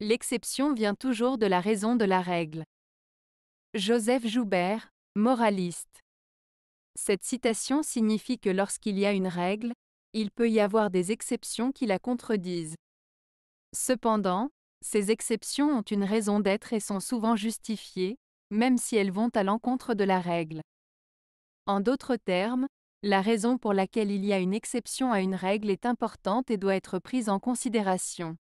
L'exception vient toujours de la raison de la règle. Joseph Joubert, moraliste. Cette citation signifie que lorsqu'il y a une règle, il peut y avoir des exceptions qui la contredisent. Cependant, ces exceptions ont une raison d'être et sont souvent justifiées, même si elles vont à l'encontre de la règle. En d'autres termes, la raison pour laquelle il y a une exception à une règle est importante et doit être prise en considération.